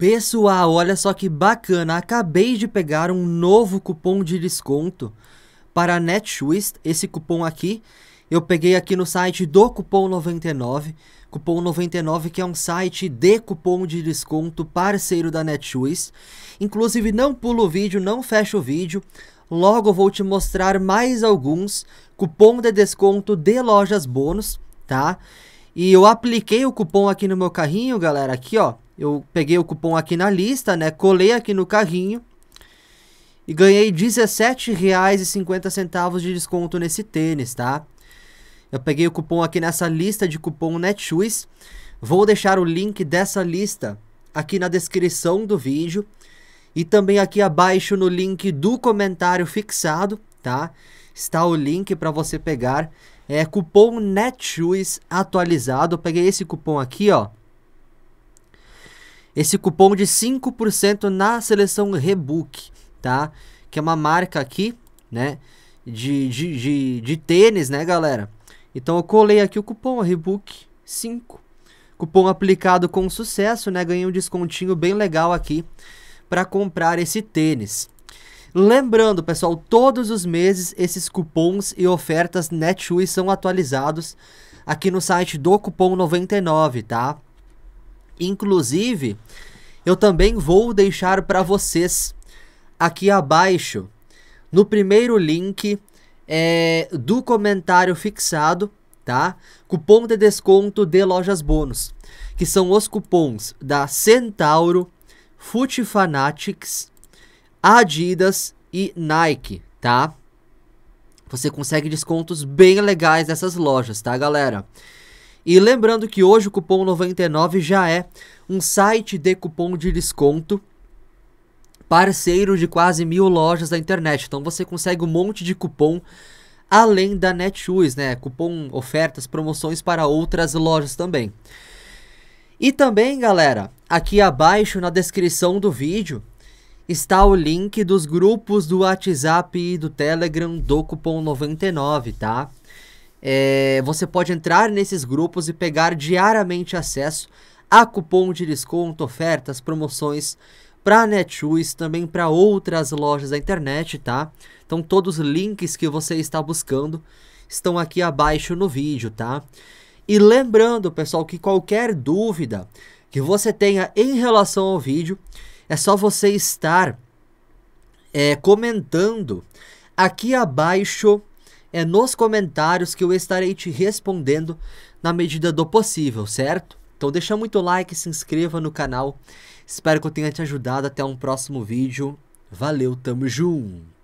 Pessoal, olha só que bacana, acabei de pegar um novo cupom de desconto para Netshoes. esse cupom aqui, eu peguei aqui no site do Cupom 99, Cupom 99 que é um site de cupom de desconto parceiro da Netshoes. inclusive não pula o vídeo, não fecha o vídeo, logo vou te mostrar mais alguns cupom de desconto de lojas bônus, tá? E eu apliquei o cupom aqui no meu carrinho, galera, aqui ó, eu peguei o cupom aqui na lista, né? Colei aqui no carrinho e ganhei R$17,50 de desconto nesse tênis, tá? Eu peguei o cupom aqui nessa lista de cupom Netshoes. Vou deixar o link dessa lista aqui na descrição do vídeo e também aqui abaixo no link do comentário fixado, tá? Está o link para você pegar. É cupom Netshoes atualizado. Eu peguei esse cupom aqui, ó esse cupom de 5% na seleção Rebook, tá? Que é uma marca aqui, né? De, de, de, de tênis, né, galera? Então eu colei aqui o cupom Rebook 5. Cupom aplicado com sucesso, né? Ganhei um descontinho bem legal aqui para comprar esse tênis. Lembrando, pessoal, todos os meses esses cupons e ofertas Netshoes são atualizados aqui no site do Cupom 99, tá? Inclusive, eu também vou deixar para vocês aqui abaixo, no primeiro link é, do comentário fixado, tá? Cupom de desconto de lojas bônus, que são os cupons da Centauro, Fute Fanatics, Adidas e Nike, tá? Você consegue descontos bem legais dessas lojas, tá, galera? E lembrando que hoje o cupom 99 já é um site de cupom de desconto parceiro de quase mil lojas da internet. Então você consegue um monte de cupom além da Netshoes, né? Cupom, ofertas, promoções para outras lojas também. E também, galera, aqui abaixo na descrição do vídeo está o link dos grupos do WhatsApp e do Telegram do cupom 99, tá? É, você pode entrar nesses grupos e pegar diariamente acesso a cupom de desconto, ofertas, promoções para Netshoes, também para outras lojas da internet, tá? Então todos os links que você está buscando estão aqui abaixo no vídeo, tá? E lembrando, pessoal, que qualquer dúvida que você tenha em relação ao vídeo, é só você estar é, comentando aqui abaixo é nos comentários que eu estarei te respondendo na medida do possível, certo? Então deixa muito like, se inscreva no canal. Espero que eu tenha te ajudado. Até um próximo vídeo. Valeu, tamo junto!